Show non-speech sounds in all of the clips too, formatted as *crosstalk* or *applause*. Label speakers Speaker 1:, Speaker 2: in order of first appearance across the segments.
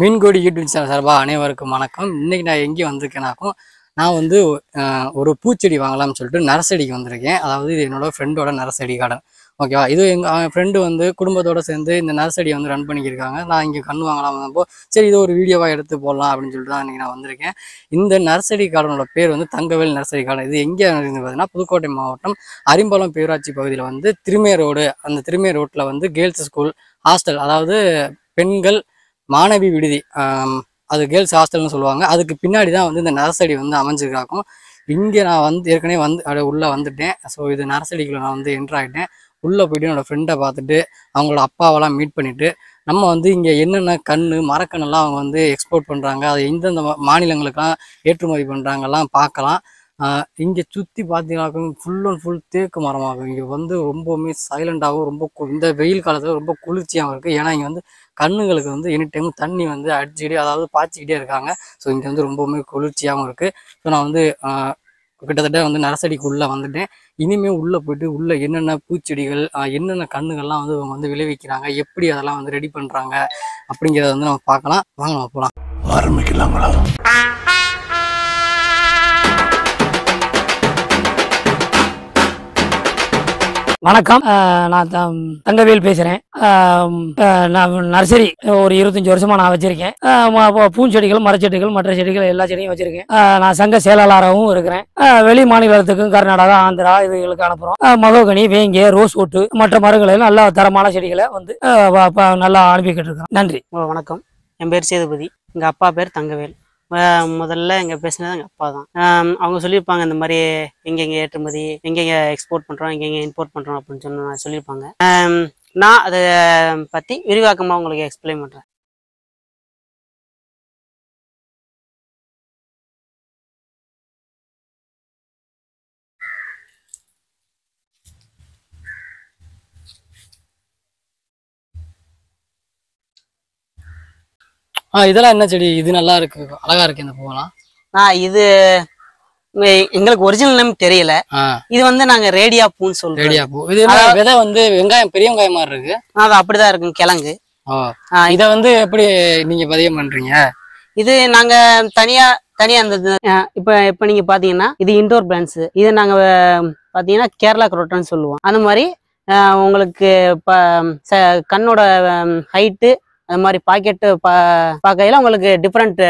Speaker 1: மீன்கோடி YouTube channel சார்பாக அனைவருக்கும் வணக்கம் இன்றைக்கி நான் எங்கே வந்திருக்கேனாக்கும் நான் வந்து ஒரு பூச்செடி வாங்கலாம்னு சொல்லிட்டு நரசடிக்கு வந்திருக்கேன் அதாவது இது என்னோடய ஃப்ரெண்டோட நரசடி கார்டன் ஓகேவா இது எங்கள் அவன் ஃப்ரெண்டு வந்து குடும்பத்தோடு சேர்ந்து இந்த நரசடியை வந்து ரன் பண்ணிக்கிருக்காங்க நான் இங்கே கண் வாங்கலாம் வந்தப்போ சரி இதோ ஒரு வீடியோவாக எடுத்து போடலாம் அப்படின்னு சொல்லிட்டு தான் இன்றைக்கி நான் வந்திருக்கேன் இந்த நரசடி கார்டனோட பேர் வந்து தங்கவேல் நர்சரி கார்டன் இது எங்கே இருந்து பார்த்தீங்கன்னா புதுக்கோட்டை மாவட்டம் அரிம்பலம் பேராட்சி பகுதியில் வந்து திருமே ரோடு அந்த திருமே ரோட்டில் வந்து கேர்ள்ஸ் ஸ்கூல் ஹாஸ்டல் அதாவது பெண்கள் மாணவி விடுதி அது கேர்ள்ஸ் ஹாஸ்டல்னு சொல்லுவாங்க அதுக்கு பின்னாடி தான் வந்து இந்த நரசடி வந்து அமைஞ்சிருக்காக்கும் இங்கே நான் வந்து ஏற்கனவே வந்து அப்படியே உள்ளே வந்துட்டேன் ஸோ இது நரசடிக்குள்ள நான் வந்து ஆகிட்டேன் உள்ளே போயிட்டு என்னோடய ஃப்ரெண்டை பார்த்துட்டு அவங்களோட அப்பாவெல்லாம் மீட் பண்ணிவிட்டு நம்ம வந்து இங்கே என்னென்ன கண் மரக்கண்ணெல்லாம் அவங்க வந்து எக்ஸ்போர்ட் பண்ணுறாங்க அது எந்தெந்த மாநிலங்களுக்கெல்லாம் ஏற்றுமதி பண்ணுறாங்கலாம் பார்க்கலாம் இங்கே சுற்றி பார்த்தீங்கன்னாக்கும் ஃபுல் அண்ட் ஃபுல் தேக்கு மரமாகும் இங்கே வந்து ரொம்பவுமே சைலண்டாகவும் ரொம்ப இந்த வெயில் காலத்தில் ரொம்ப குளிர்ச்சியாகவும் இருக்குது ஏன்னா இங்கே வந்து கண்ணுகளுக்கு வந்து எனி டைம் தண்ணி வந்து அடிச்சுக்கிட்டே அதாவது பாய்ச்சிக்கிட்டே இருக்காங்க ஸோ இங்கே வந்து ரொம்பவுமே குளிர்ச்சியாகவும் இருக்குது ஸோ நான் வந்து கிட்டத்தட்ட வந்து நரசடிக்குள்ளே வந்துட்டேன் இனிமேல் உள்ளே போயிட்டு உள்ளே என்னென்ன பூச்செடிகள் என்னென்ன கண்ணுகள்லாம் வந்து இவங்க வந்து விளைவிக்கிறாங்க எப்படி அதெல்லாம் வந்து ரெடி பண்ணுறாங்க அப்படிங்கிறத வந்து நம்ம பார்க்கலாம் வாங்க நம்ம போகலாம் வணக்கம் நான்
Speaker 2: தங்கவேல் பேசுறேன் நான் நர்சரி ஒரு இருபத்தஞ்சு வருஷமா நான் வச்சிருக்கேன் பூஞ்செடிகள் மரச்செடிகள் மற்ற செடிகள் எல்லா செடியும் வச்சிருக்கேன் நான் சங்க செயலாளராகவும் இருக்கிறேன் வெளி மாநிலத்துக்கும் கர்நாடகா ஆந்திரா இதுகளுக்கு அனுப்புறோம் மகோகனி வேங்கே ரோஸ் ஓட்டு மற்ற மரங்களை
Speaker 1: நல்ல தரமான செடிகளை வந்து நல்லா அனுப்பிக்கிட்டு இருக்கேன்
Speaker 2: நன்றி வணக்கம் என் பேர் சேதுபதி எங்கள் அப்பா பேர் தங்கவேல் முதல்ல இங்கே பேசினது எங்கள் அப்பா தான் அவங்க சொல்லியிருப்பாங்க இந்த மாதிரி எங்கெங்கே ஏற்றுமதி எங்கெங்க எக்ஸ்போர்ட் பண்ணுறோம் எங்கெங்கே இம்போர்ட் பண்ணுறோம் அப்படின்னு சொன்ன சொல்லியிருப்பாங்க நான் அதை பற்றி விரிவாக்கமாக உங்களுக்கு எக்ஸ்பிளைன் பண்ணுறேன்
Speaker 1: ஆ இதெல்லாம் என்ன செடி இது நல்லா இருக்கு அழகா இருக்கு இந்த பூவெல்லாம் இது எங்களுக்கு ஒரிஜினல் நேம் தெரியல இது வந்து நாங்க ரேடியா பூன்னு சொல்றோம் ரேடியா பூ இது விதை வந்து வெங்காயம் பெரிய வெங்காயம் மாதிரி இருக்கு அது அப்படிதான் இருக்கும் கிழங்கு இத வந்து எப்படி நீங்க பதியம் பண்றீங்க
Speaker 2: இது நாங்க தனியா தனியா அந்த இப்ப இப்ப நீங்க பாத்தீங்கன்னா இது இன்டோர் பிளான்ஸ் இது நாங்க பாத்தீங்கன்னா கேரளா கரோட்டான்னு சொல்லுவோம் அந்த மாதிரி உங்களுக்கு கண்ணோட ஹைட்டு அது மாதிரி பாக்கெட்டு பார்க்கையில உங்களுக்கு டிஃப்ரெண்ட்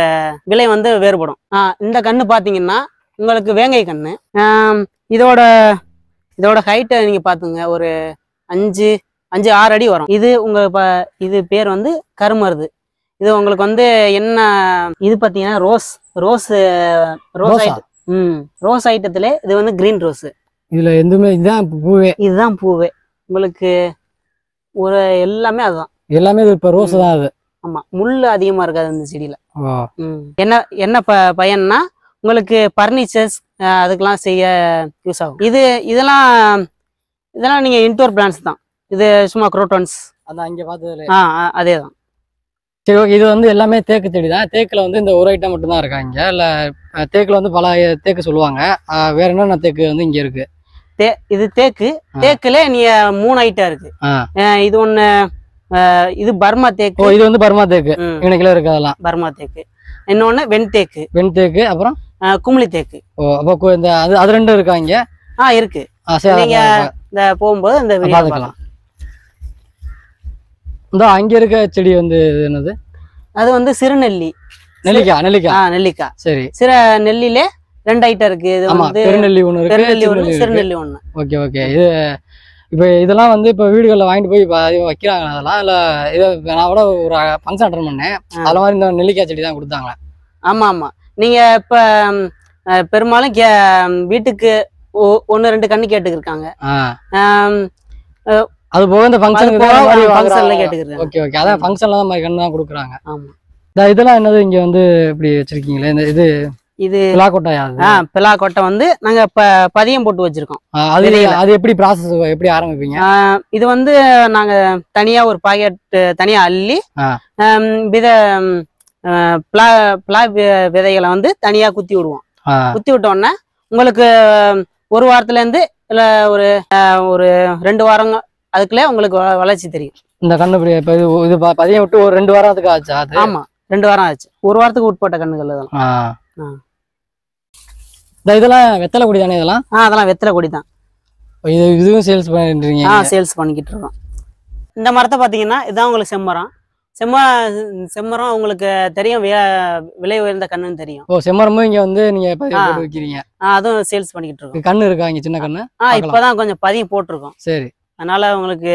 Speaker 2: விலை வந்து வேறுபடும் இந்த கண்ணு பார்த்தீங்கன்னா உங்களுக்கு வேங்கை கண்ணு இதோட இதோட ஹைட்டை நீங்கள் பார்த்துங்க ஒரு அஞ்சு
Speaker 1: அஞ்சு ஆறு அடி வரும்
Speaker 2: இது உங்கள் இப்போ இது பேர் வந்து கருமருது இது உங்களுக்கு வந்து என்ன இது பார்த்தீங்கன்னா ரோஸ் ரோஸ் ரோஸ் ம் ரோஸ் ஐட்டத்துல இது வந்து கிரீன் ரோஸ் இதில் எதுவுமே இதுதான் பூவே இதுதான் பூவே உங்களுக்கு ஒரு எல்லாமே அதுதான்
Speaker 1: எல்லாமே இப்ப ரோஸ் தான் அது
Speaker 2: ஆமா முள் அதிகமா இருக்காது அந்த செடியில என்ன என்ன ப பயன்னா உங்களுக்கு பர்னிச்சர்ஸ் அதுக்கெல்லாம் செய்ய யூஸ் ஆகும் இது இதெல்லாம் இதெல்லாம் நீங்க இன்டோர் பிளான்ஸ் தான் இது
Speaker 1: சும்மா குரோட்டன்ஸ் அதான் இங்க பார்த்ததுல ஆ அதே தான் சரி ஓகே இது வந்து எல்லாமே தேக்கு செடி தான் தேக்கில் வந்து இந்த ஒரு ஐட்டம் மட்டும்தான் இருக்காங்க இங்கே இல்லை தேக்கில் வந்து பல தேக்கு சொல்லுவாங்க வேற என்னென்ன தேக்கு வந்து இங்கே இருக்கு தே இது தேக்கு தேக்குல நீ மூணு ஐட்டம் இருக்கு
Speaker 2: இது ஒன்று இது பர்மா தேக்கு இது வந்து
Speaker 1: பர்மா தேக்கு இன்னைக்குள்ள இருக்கு அதெல்லாம்
Speaker 2: பர்மா தேக்கு இன்னொன்னு வெண்தேக்கு வெண்தேக்கு அப்புறம் குமிளி தேக்கு
Speaker 1: ஓ அப்போ இந்த அது அது ரெண்டும் இருக்கா இங்க ஆ இருக்கு நீங்க இந்த போகும்போது இந்த பார்த்துக்கலாம் இந்த அங்க இருக்க செடி வந்து என்னது அது வந்து சிறுநெல்லி
Speaker 2: நெல்லிக்காய் நெல்லிக்கா ஆ நெல்லிக்காய் சரி சிற நெல்லிலே ரெண்டு ஐட்டம் இருக்கு இது வந்து பெருநெல்லி ஒன்று இருக்கு பெருநெல்லி ஒன்று சிறுநெல்லி ஒன்று
Speaker 1: ஓகே ஓகே இது இப்போ இதெல்லாம் வந்து இப்போ வீடுகளில் வாங்கிட்டு போய் இப்போ அதிகம் வைக்கிறாங்க அதெல்லாம் இல்லை இதை நான் கூட ஒரு ஃபங்க்ஷன் அட்டன் பண்ணேன் அதில் மாதிரி இந்த நெல்லிக்காய் செடி தான் கொடுத்தாங்க ஆமாம் ஆமாம் நீங்கள் இப்போ பெரும்பாலும் கே
Speaker 2: வீட்டுக்கு ஒன்று ரெண்டு கண்ணு கேட்டுக்கிருக்காங்க அது
Speaker 1: போக இந்த ஃபங்க்ஷனுக்கு ஃபங்க்ஷன்ல ஓகே ஓகே அதான் ஃபங்க்ஷன்ல தான் மாதிரி கண்ணு தான் கொடுக்குறாங்க ஆமாம் இதெல்லாம் என்னது இங்கே வந்து இப்படி வச்சிருக்கீங்களே இந்த இது இது பிலாக்கொட்டை பிலாக்கொட்டை வந்து
Speaker 2: நாங்க இப்ப பதியம் போட்டு வச்சிருக்கோம் அது
Speaker 1: எப்படி ப்ராசஸ் எப்படி ஆரம்பிப்பீங்க இது வந்து
Speaker 2: நாங்க தனியா ஒரு பாக்கெட் தனியா அள்ளி வித பிளா பிளா விதைகளை வந்து தனியா குத்தி விடுவோம் குத்தி விட்ட உடனே உங்களுக்கு ஒரு வாரத்துல இருந்து இல்ல ஒரு ஒரு ரெண்டு வாரம் அதுக்குள்ளே உங்களுக்கு வளர்ச்சி தெரியும்
Speaker 1: இந்த கண்ணு இது பதியம் விட்டு ஒரு ரெண்டு வாரத்துக்கு ஆச்சு ஆமா ரெண்டு வாரம் ஆச்சு ஒரு வாரத்துக்கு உட்பட்ட கண்ணுகள் தான் இந்த இதெல்லாம் வெத்தலை
Speaker 2: கொடி தானே இதெல்லாம் ஆ அதெல்லாம் வெத்தலை கொடி தான்
Speaker 1: இது இதுவும் சேல்ஸ் பண்ணிட்டுருங்க ஆ சேல்ஸ்
Speaker 2: பண்ணிக்கிட்டு இருக்கோம் இந்த மரத்தை பார்த்தீங்கன்னா இதுதான் உங்களுக்கு செம்மரம் செம்ம செம்மரம் உங்களுக்கு தெரியும் விலை உயர்ந்த கண்ணுன்னு தெரியும் ஓ
Speaker 1: செம்மரமும் இங்க வந்து நீங்க விற்கிறீங்க
Speaker 2: அதுவும் சேல்ஸ் பண்ணிக்கிட்டு இருக்கோம் கண்ணு
Speaker 1: இருக்கா இங்க சின்ன கண்ணு ஆ தான்
Speaker 2: கொஞ்சம் பதியம் போட்டிருக்கோம் சரி அதனால உங்களுக்கு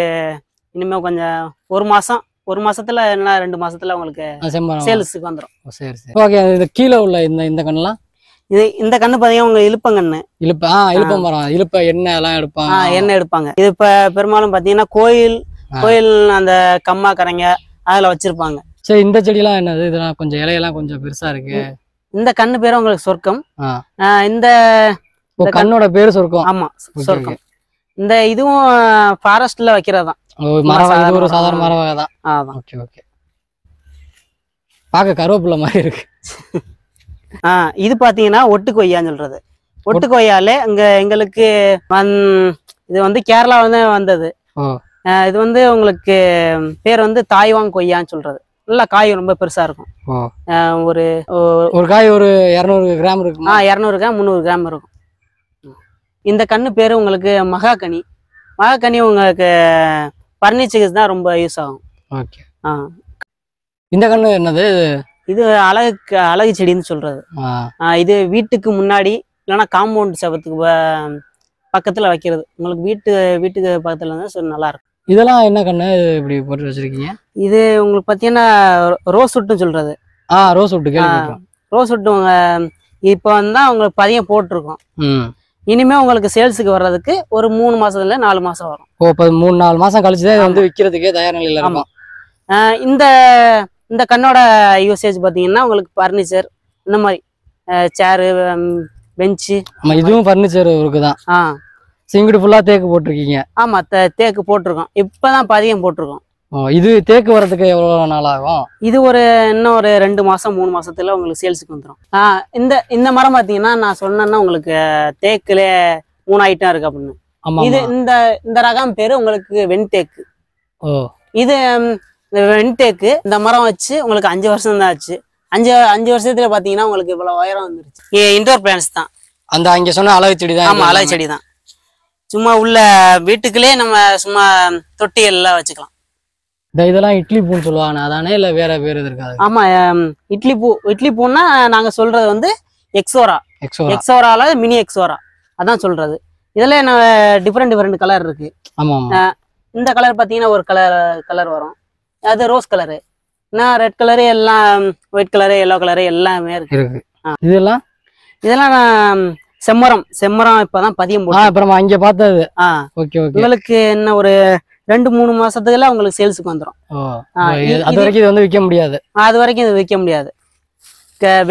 Speaker 2: இனிமே கொஞ்சம் ஒரு மாசம் ஒரு மாசத்துல இல்லைன்னா ரெண்டு மாசத்துல உங்களுக்கு சேல்ஸுக்கு
Speaker 1: வந்துடும் சரி சரி ஓகே இந்த கீழே உள்ள இந்த இந்த கண்ணுலாம் இது இந்த கண்ணு பாத்தீங்கன்னா உங்க இழுப்பங்கண்ணு இழுப்ப ஆஹ் இழுப்ப மரம்
Speaker 2: இழுப்ப எண்ணெய் எல்லாம் எடுப்பாங்க எண்ணெய் எடுப்பாங்க இது இப்ப பெரும்பாலும் பாத்தீங்கன்னா கோயில் கோயில் அந்த கம்மா கரைங்க அதுல வச்சிருப்பாங்க
Speaker 1: சரி இந்த செடியெல்லாம் என்னது இதெல்லாம் கொஞ்சம் இலையெல்லாம் கொஞ்சம் பெருசா இருக்கு
Speaker 2: இந்த கண்ணு பேரு உங்களுக்கு சொர்க்கம்
Speaker 1: இந்த கண்ணோட
Speaker 2: பேரு சொர்க்கம் ஆமா சொர்க்கம் இந்த இதுவும் ஃபாரஸ்ட்ல வைக்கிறதான் ஒரு சாதாரண மர வகை தான் ஓகே ஓகே
Speaker 1: பார்க்க கருவேப்பிலை மாதிரி இருக்கு *laughs*
Speaker 2: இது பாத்தீங்கன்னா ஒட்டு கொய்யான்னு சொல்றது ஒட்டு கொய்யால இங்க எங்களுக்கு இது வந்து கேரளா வந்து வந்தது இது வந்து உங்களுக்கு பேர் வந்து தாய்வாங் கொய்யான்னு சொல்றது நல்லா காய் ரொம்ப பெருசா
Speaker 1: இருக்கும்
Speaker 2: ஒரு ஒரு காய் ஒரு இரநூறு கிராம் இருக்கும் ஆ இரநூறு கிராம் முந்நூறு கிராம் இருக்கும் இந்த கண்ணு பேர் உங்களுக்கு மகாகனி மகாகனி உங்களுக்கு பர்னிச்சர்ஸ் தான் ரொம்ப யூஸ் ஆகும்
Speaker 1: ஓகே ஆ இந்த கண்ணு என்னது
Speaker 2: இது அழகு அழகு செடின்னு சொல்றது இது வீட்டுக்கு முன்னாடி இல்லைன்னா காம்பவுண்ட் செவத்துக்கு பக்கத்துல வைக்கிறது உங்களுக்கு வீட்டு வீட்டுக்கு பக்கத்துல இருந்தால் நல்லா இருக்கும் இதெல்லாம்
Speaker 1: என்ன கண்ணு இப்படி போட்டு வச்சிருக்கீங்க
Speaker 2: இது உங்களுக்கு பார்த்தீங்கன்னா ரோஸ் உட்டுன்னு சொல்றது ஆ
Speaker 1: ரோஸ் உட்டு
Speaker 2: ரோஸ் உட்டு இப்போ வந்து உங்களுக்கு பதியம் போட்டிருக்கோம் இனிமே உங்களுக்கு சேல்ஸுக்கு வர்றதுக்கு ஒரு மூணு மாசத்துல நாலு மாசம் வரும்
Speaker 1: இப்போ மூணு நாலு மாசம் கழிச்சுதான் தான் வந்து
Speaker 2: விற்கிறதுக்கே தயார் நிலையில் இருக்கும் இந்த இந்த கண்ணோட யூசேஜ் பார்த்தீங்கன்னா உங்களுக்கு ஃபர்னிச்சர் இந்த மாதிரி சேரு பெஞ்சு
Speaker 1: இதுவும் ஃபர்னிச்சர் ஒர்க்கு தான் ஆ சிங்கிடு ஃபுல்லாக தேக்கு போட்டிருக்கீங்க
Speaker 2: ஆமாம் தேக்கு போட்டிருக்கோம் இப்போ தான் பதியம் போட்டிருக்கோம்
Speaker 1: இது தேக்கு வரதுக்கு எவ்வளோ நாள் ஆகும் இது
Speaker 2: ஒரு இன்னும் ஒரு ரெண்டு மாதம் மூணு மாதத்தில் உங்களுக்கு சேல்ஸுக்கு வந்துடும் இந்த இந்த மரம் பார்த்தீங்கன்னா நான் சொன்னேன்னா உங்களுக்கு தேக்குல மூணு ஐட்டம் இருக்கு அப்படின்னு இது இந்த இந்த ரகம் பேர் உங்களுக்கு வெண்தேக்கு ஓ இது இந்த வென்டேக்கு இந்த மரம் வச்சு உங்களுக்கு அஞ்சு வருஷம் தான் ஆச்சு அஞ்சு அஞ்சு வருஷத்துல பாத்தீங்கன்னா உங்களுக்கு இவ்வளவு உயரம் வந்துருச்சு இன்டோர் பிளான்ஸ் தான்
Speaker 1: அந்த அங்க சொன்ன அளவு
Speaker 2: செடி தான் ஆமா அளவு செடி தான் சும்மா உள்ள வீட்டுக்குள்ளே நம்ம சும்மா
Speaker 1: எல்லாம் வச்சுக்கலாம் இந்த இதெல்லாம் இட்லி பூன்னு சொல்லுவாங்க அதானே இல்லை வேற வேற இது இருக்காது ஆமா
Speaker 2: இட்லி பூ இட்லி பூன்னா நாங்க சொல்றது வந்து எக்ஸோரா
Speaker 1: எக்ஸோரா எக்ஸோரால
Speaker 2: மினி எக்ஸோரா அதான் சொல்றது இதுல டிஃப்ரெண்ட் டிஃப்ரெண்ட் கலர் இருக்கு ஆமா இந்த கலர் பாத்தீங்கன்னா ஒரு கலர் கலர் வரும் அது ரோஸ் கலரு நான் ரெட் கலரு எல்லாம் ஒயிட் கலரு எல்லோ கலரு எல்லாமே இருக்கு இதெல்லாம் இதெல்லாம் நான் செம்மரம் செம்மரம் இப்பதான் பதியம் போடுறோம் அங்க பார்த்தது உங்களுக்கு என்ன ஒரு ரெண்டு மூணு மாசத்துக்குல உங்களுக்கு சேல்ஸுக்கு வந்துடும்
Speaker 1: அது வரைக்கும் இது வந்து விற்க முடியாது
Speaker 2: அது வரைக்கும் இது விற்க முடியாது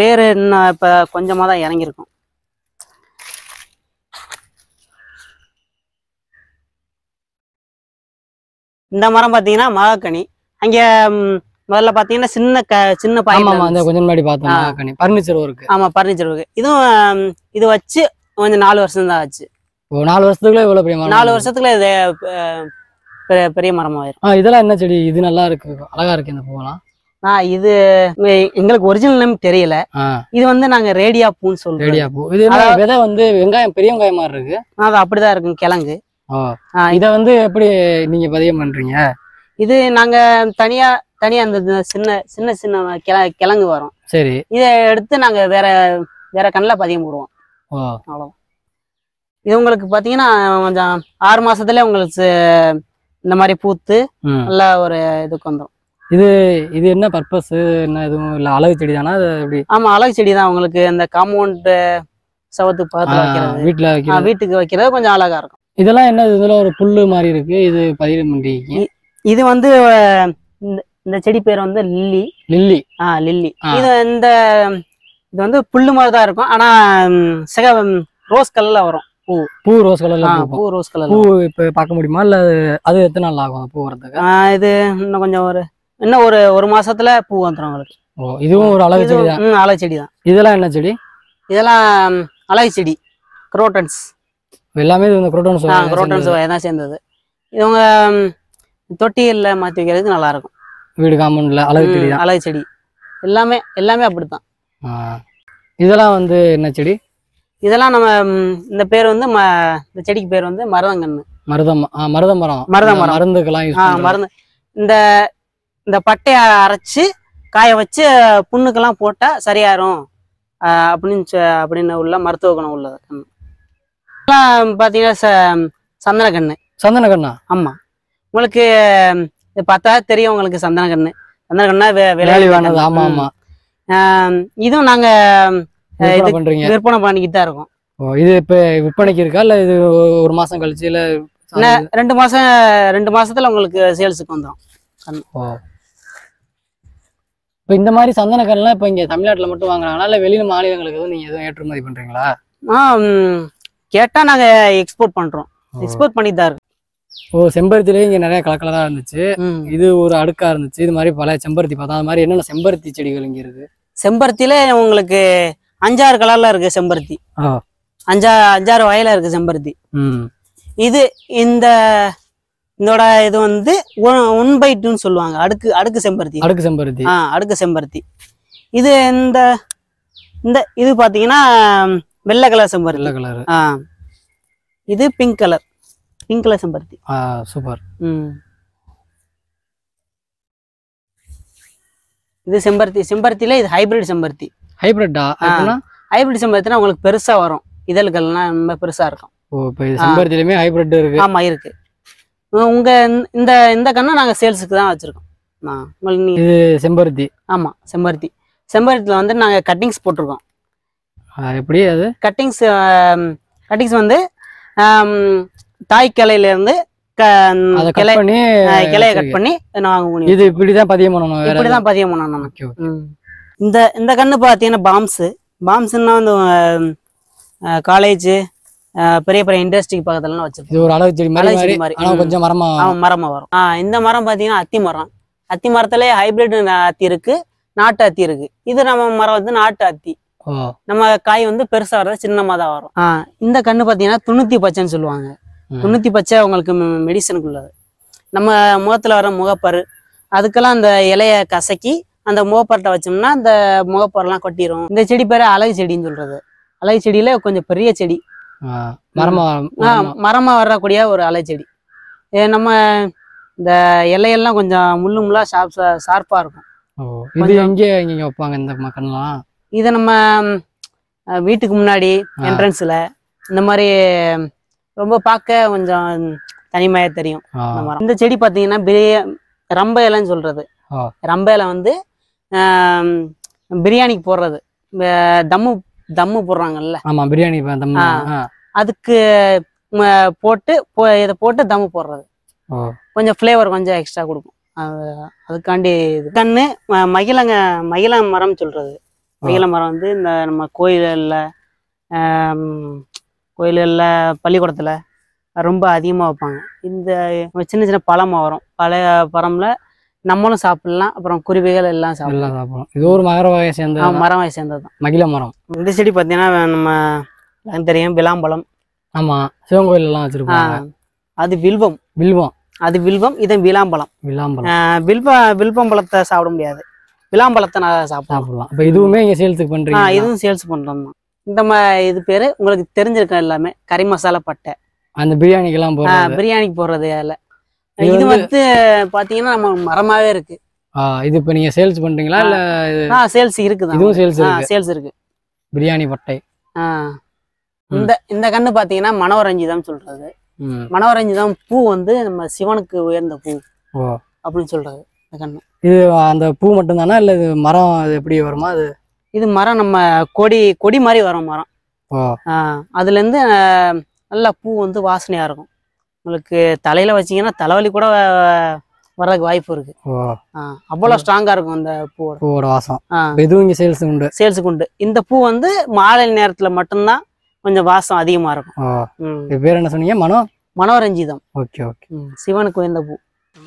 Speaker 2: வேறு என்ன இப்ப கொஞ்சமா தான் இறங்கியிருக்கும் இந்த மரம் பார்த்தீங்கன்னா மகாக்கனி அங்க முதல்ல பாத்தீங்கன்னா சின்ன க சின்ன பாயம் கொஞ்சம் முன்னாடி பார்த்தோம் பர்னிச்சர் ஒர்க்கு ஆமா பர்னிச்சர் ஒர்க்கு இதுவும் இது வச்சு கொஞ்சம் நாலு வருஷம் தான் ஆச்சு
Speaker 1: நாலு வருஷத்துக்குள்ள இவ்வளவு பெரிய நாலு
Speaker 2: வருஷத்துக்குள்ள இது பெரிய மரமாயிரும்
Speaker 1: இதெல்லாம் என்ன செடி இது நல்லா இருக்கு அழகா இருக்கு இந்த பூவெல்லாம்
Speaker 2: ஆஹ் இது எங்களுக்கு ஒரிஜினல் நேம் தெரியல இது வந்து நாங்க ரேடியா பூன்னு சொல்றோம் ரேடியா பூ இது விதை வந்து வெங்காயம் பெரிய வெங்காயம் மாதிரி
Speaker 1: இருக்கு அது அப்படிதான் இருக்கும் கிழங்கு இத வந்து எப்படி நீங்க பதியம் பண்றீங்க இது
Speaker 2: நாங்க தனியா தனியா அந்த சின்ன சின்ன சின்ன கிழங்கு வரும் சரி இதை எடுத்து நாங்க வேற வேற கண்ணில் பதியம் போடுவோம் அவ்வளோ இது உங்களுக்கு பாத்தீங்கன்னா கொஞ்சம் ஆறு மாசத்துல உங்களுக்கு இந்த மாதிரி பூத்து நல்லா ஒரு இதுக்கு வந்துடும்
Speaker 1: இது இது என்ன பர்பஸ் என்ன எதுவும் இல்லை அழகு
Speaker 2: செடி தானா எப்படி ஆமா அழகு செடி தான் உங்களுக்கு இந்த காம்பவுண்ட் சவத்துக்கு பார்த்து வைக்கிறது வீட்டுல வீட்டுக்கு வைக்கிறது கொஞ்சம் அழகா இருக்கும்
Speaker 1: இதெல்லாம் என்ன இதுல ஒரு புல்லு மாதிரி இருக்கு இது பயிர் பண்றீங்க
Speaker 2: இது வந்து இந்த செடி பேர் வந்து லில்லி லில்லி ஆ லில்லி இது இந்த இது வந்து புல்லு மாதிரி தான் இருக்கும் ஆனா சிக ரோஸ் கலர்ல வரும் பூ
Speaker 1: பூ ரோஸ் கலர்ல பூ ரோஸ் கலர் பூ இப்ப பார்க்க முடியுமா இல்ல அது எத்தனை நாள் ஆகும் பூ வரதுக்கு
Speaker 2: இது இன்னும் கொஞ்சம் ஒரு இன்னும் ஒரு ஒரு மாசத்துல பூ வந்துடும் உங்களுக்கு
Speaker 1: ஓ இதுவும் ஒரு அழகு செடி தான் அழகு செடி தான் இதெல்லாம் என்ன செடி
Speaker 2: இதெல்லாம் அழகு செடி குரோட்டன்ஸ்
Speaker 1: எல்லாமே இது இந்த குரோட்டன்ஸ் குரோட்டன்ஸ் தான்
Speaker 2: சேர்ந்தது இவங்க தொட்டியல்ல மாற்றி வைக்கிறதுக்கு நல்லா இருக்கும்
Speaker 1: வீடு காம்பவுண்ட்ல அழகு செடி அழகு
Speaker 2: செடி எல்லாமே எல்லாமே அப்படித்தான்
Speaker 1: இதெல்லாம் வந்து என்ன செடி
Speaker 2: இதெல்லாம் நம்ம இந்த பேர் வந்து ம இந்த செடிக்கு பேர் வந்து மருதங்கன்று
Speaker 1: மருதம் மருத மரம் மருத மரம் மருந்துக்கெல்லாம் மருந்து
Speaker 2: இந்த இந்த பட்டையை அரைச்சி காய வச்சு புண்ணுக்கெல்லாம் போட்டால் சரியாயிரும் அப்படின்னு அப்படின்னு உள்ள மருத்துவ குணம் உள்ளது பார்த்தீங்கன்னா ச சந்தன கண்ணு சந்தன கண்ணா ஆமாம் உங்களுக்கு பத்தாவது தெரியும் உங்களுக்கு சந்தன கண்ணு சந்தன கண்ணா ஆமா ஆமா இதுவும் நாங்க விற்பனை பண்ணிக்கிட்டு தான் இருக்கோம்
Speaker 1: இது இப்ப விற்பனைக்கு இருக்கா இல்ல இது ஒரு மாசம்
Speaker 2: கழிச்சு இல்ல ரெண்டு மாசம் ரெண்டு மாசத்துல உங்களுக்கு
Speaker 1: சேல்ஸுக்கு வந்தோம் இப்போ இந்த மாதிரி சந்தனக்கல்லாம் இப்ப இங்க தமிழ்நாட்டில் மட்டும் வாங்குறாங்களா இல்லை வெளியில மாநிலங்களுக்கு எதுவும் நீங்க எதுவும் ஏற்றுமதி பண்ணுறீங்களா ஆ
Speaker 2: கேட்டால் நாங்கள் எக்ஸ்போர்ட் பண்ணுறோம் எக்ஸ்போர்ட் பண்ணி தான்
Speaker 1: ஓ செம்பருத்திலேயே இங்கே நிறைய கலக்கலதாக இருந்துச்சு இது ஒரு அடுக்கா இருந்துச்சு இது மாதிரி பல செம்பருத்தி பார்த்தா அது மாதிரி என்னென்ன செம்பருத்தி செடிகள் இங்கே இருக்கு செம்பருத்தியில உங்களுக்கு அஞ்சாறு கலர்ல இருக்கு செம்பருத்தி அஞ்சா அஞ்சாறு
Speaker 2: வயல இருக்கு செம்பருத்தி இது இந்த இதோட இது வந்து ஒன் பை டூன்னு சொல்லுவாங்க அடுக்கு அடுக்கு செம்பருத்தி அடுக்கு செம்பருத்தி ஆ அடுக்கு செம்பருத்தி இது இந்த இந்த இது பாத்தீங்கன்னா வெள்ளை கலர் செம்பருத்தி வெள்ளை கலர் ஆ இது பிங்க் கலர் పింక్ల సంపత్తి సూపర్ இது செம்பருத்தி செம்பருத்தியில இது ஹைபிரிட் செம்பருத்தி ஹைபிரிட்டா ஹைபிரிட் செம்பருத்தினா உங்களுக்கு பெருசா வரும் இதழ்கள்லாம் ரொம்ப பெருசா இருக்கும்
Speaker 1: ஓ இப்போ செம்பருத்திலுமே ஹைபிரிட் இருக்கு ஆமா
Speaker 2: இருக்கு உங்க இந்த இந்த கண்ணை நாங்க சேல்ஸுக்கு தான் வச்சிருக்கோம் உங்களுக்கு இது செம்பருத்தி ஆமா செம்பருத்தி செம்பருத்தியில் வந்து நாங்க கட்டிங்ஸ் போட்டிருக்கோம் எப்படி அது கட்டிங்ஸ் கட்டிங்ஸ் வந்து தாய் கிளையிலேருந்து கிளைய கட் பண்ணி இது
Speaker 1: இப்படிதான் பதியம் பண்ணணும் இப்படிதான்
Speaker 2: பதியம் பண்ணணும் இந்த இந்த கண்ணு பார்த்தீங்கன்னா பாம்ஸு பாம்ஸ்னா வந்து காலேஜ் பெரிய பெரிய இண்டஸ்ட்ரிக்கு பக்கத்துலலாம் வச்சிருக்கோம்
Speaker 1: ஒரு அளவு செடி மாதிரி கொஞ்சம் மரமா மரமா
Speaker 2: வரும் இந்த மரம் பார்த்தீங்கன்னா அத்தி மரம் அத்தி மரத்துலயே ஹைபிரிட் அத்தி இருக்கு நாட்டு அத்தி இருக்கு இது நம்ம மரம் வந்து நாட்டு அத்தி நம்ம காய் வந்து பெருசா வர்றது சின்னமா தான் வரும் இந்த கண்ணு பாத்தீங்கன்னா துணுத்தி பச்சைன்னு சொல்லுவாங்க முன்னூத்தி பச்சை அவங்களுக்கு மெடிசனுக்கு உள்ளது நம்ம முகத்தில் வர முகப்பரு அதுக்கெல்லாம் அந்த இலையை கசக்கி அந்த முகப்பரட்டை வச்சோம்னா அந்த முகப்பரெல்லாம் கொட்டிடும் இந்த செடி பேரு அழகு செடின்னு சொல்கிறது அழகு செடியில் கொஞ்சம் பெரிய செடி மரமா மரமாக வரக்கூடிய ஒரு அழகு செடி நம்ம இந்த இலையெல்லாம் கொஞ்சம் முள்ளு முள்ளாக ஷார்ப் ஷார்ப்பாக இருக்கும்
Speaker 1: இது எங்கே வைப்பாங்க இந்த மக்கள்லாம்
Speaker 2: இதை நம்ம வீட்டுக்கு முன்னாடி என்ட்ரன்ஸில் இந்த மாதிரி ரொம்ப பார்க்க கொஞ்சம் தனிமையா தெரியும் இந்த செடி பார்த்தீங்கன்னா பிரிய ரம்ப இலைன்னு சொல்றது ரம்ப இலை வந்து பிரியாணிக்கு போடுறது தம்மு தம்மு போடுறாங்கல்ல ஆமா பிரியாணி அதுக்கு போட்டு போ இதை போட்டு தம்மு போடுறது கொஞ்சம் ஃப்ளேவர் கொஞ்சம் எக்ஸ்ட்ரா கொடுக்கும் அதுக்காண்டி கண்ணு மகிழங்க மகிழ மரம் சொல்றது மகிழ மரம் வந்து இந்த நம்ம கோயிலில் கோயில்களில் பள்ளிக்கூடத்தில் ரொம்ப அதிகமாக வைப்பாங்க இந்த சின்ன சின்ன பழமாக வரும் பழைய பழம்ல நம்மளும் சாப்பிடலாம் அப்புறம் குருவிகள் எல்லாம் சாப்பிடலாம்
Speaker 1: சாப்பிடலாம் இது ஒரு மர வகையை
Speaker 2: சேர்ந்த மரம் வகை சேர்ந்தது தான் மகிழ மரம் இந்த செடி பார்த்தீங்கன்னா நம்ம தெரியும் விளாம்பழம் ஆமாம் சிவன் கோயிலெல்லாம் வச்சுருப்பாங்க அது வில்வம் வில்வம் அது வில்வம் இது விளாம்பழம்
Speaker 1: விளாம்பழம்
Speaker 2: வில்வ வில்வம் பழத்தை சாப்பிட முடியாது விளாம்பழத்தை நான் சாப்பிடலாம் இப்போ இதுவுமே இங்கே
Speaker 1: சேல்ஸுக்கு பண்ணுறீங்க இதுவும்
Speaker 2: சேல்ஸ் பண்ணுறோம் இந்த மாதிரி இது பேரு உங்களுக்கு தெரிஞ்சிருக்கும் எல்லாமே கறி மசாலா பட்டை
Speaker 1: அந்த பிரியாணிக்கெல்லாம் போடுறது
Speaker 2: பிரியாணிக்கு போடுறது அதில்
Speaker 1: இது வந்து பாத்தீங்கன்னா நம்ம மரமாவே இருக்கு இது இப்ப நீங்க சேல்ஸ் பண்றீங்களா இல்ல சேல்ஸ்
Speaker 2: இருக்குது இதுவும் சேல்ஸ் சேல்ஸ் இருக்கு
Speaker 1: பிரியாணி பட்டை இந்த
Speaker 2: இந்த கண்ணு பாத்தீங்கன்னா மனோரஞ்சிதான் தான் சொல்றது மனோரஞ்சிதான் தான் பூ வந்து நம்ம சிவனுக்கு உயர்ந்த பூ அப்படின்னு சொல்றது இந்த கண்ணு
Speaker 1: இது அந்த பூ மட்டும்தானா இல்ல இது மரம் எப்படி வருமா
Speaker 2: அது இது மரம் நம்ம கொடி கொடி மாதிரி வரும் மரம் அதுல இருந்து நல்லா பூ வந்து வாசனையாக இருக்கும் உங்களுக்கு தலையில் வச்சீங்கன்னா தலைவலி கூட வர்றதுக்கு வாய்ப்பு இருக்கு அவ்வளோ ஸ்ட்ராங்காக இருக்கும் அந்த பூவோட
Speaker 1: வாசம் இதுவும் இங்கே சேல்ஸுக்கு உண்டு
Speaker 2: சேல்ஸுக்கு உண்டு இந்த பூ வந்து மாலை நேரத்தில் மட்டும்தான் கொஞ்சம் வாசம் அதிகமாக
Speaker 1: இருக்கும் என்ன சொன்னீங்க மனோ
Speaker 2: மனோரஞ்சிதம் ஓகே ஓகே சிவனுக்கு இந்த பூ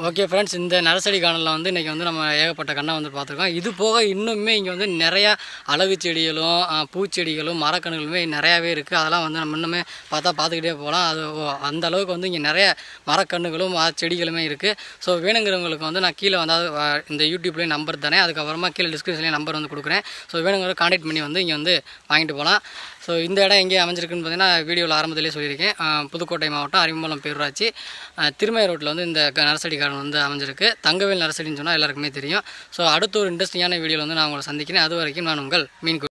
Speaker 1: ஓகே ஃப்ரெண்ட்ஸ் இந்த நரசடி கார்டனில் வந்து இன்றைக்கி வந்து நம்ம ஏகப்பட்ட கண்ணை வந்து பார்த்துருக்கோம் இது போக இன்னுமே இங்கே வந்து நிறையா அழகு செடிகளும் பூச்செடிகளும் மரக்கணுகளுமே நிறையாவே இருக்குது அதெல்லாம் வந்து நம்ம இன்னுமே பார்த்தா பார்த்துக்கிட்டே போகலாம் அது அந்த அளவுக்கு வந்து இங்கே நிறைய மரக்கண்ணுகளும் செடிகளுமே இருக்குது ஸோ வேணுங்கிறவங்களுக்கு வந்து நான் கீழே வந்து இந்த யூடியூப்லேயும் நம்பர் தானே அதுக்கப்புறமா கீழே டிஸ்கிரிப்ஷன்லேயும் நம்பர் வந்து கொடுக்குறேன் ஸோ வேணுங்கிற கான்டாக்ட் பண்ணி வந்து இங்கே வந்து வாங்கிட்டு போகலாம் ஸோ இந்த இடம் எங்கே அமைஞ்சிருக்குன்னு பார்த்தீங்கன்னா வீடியோவில் ஆரம்பத்திலே சொல்லியிருக்கேன் புதுக்கோட்டை மாவட்டம் அறிமும்பலம் பேரூராட்சி திருமய ரோட்டில் வந்து இந்த நரசடி கார்டன் வந்து அமைஞ்சிருக்கு தங்கவேல் நரசடின்னு சொன்னால் எல்லாருக்குமே தெரியும் ஸோ அடுத்த ஒரு இன்ட்ரெஸ்டிங்கான வீடியோவில் வந்து நான் உங்களை சந்திக்கிறேன் அது
Speaker 2: வரைக்கும் நான் உங்கள் மீன்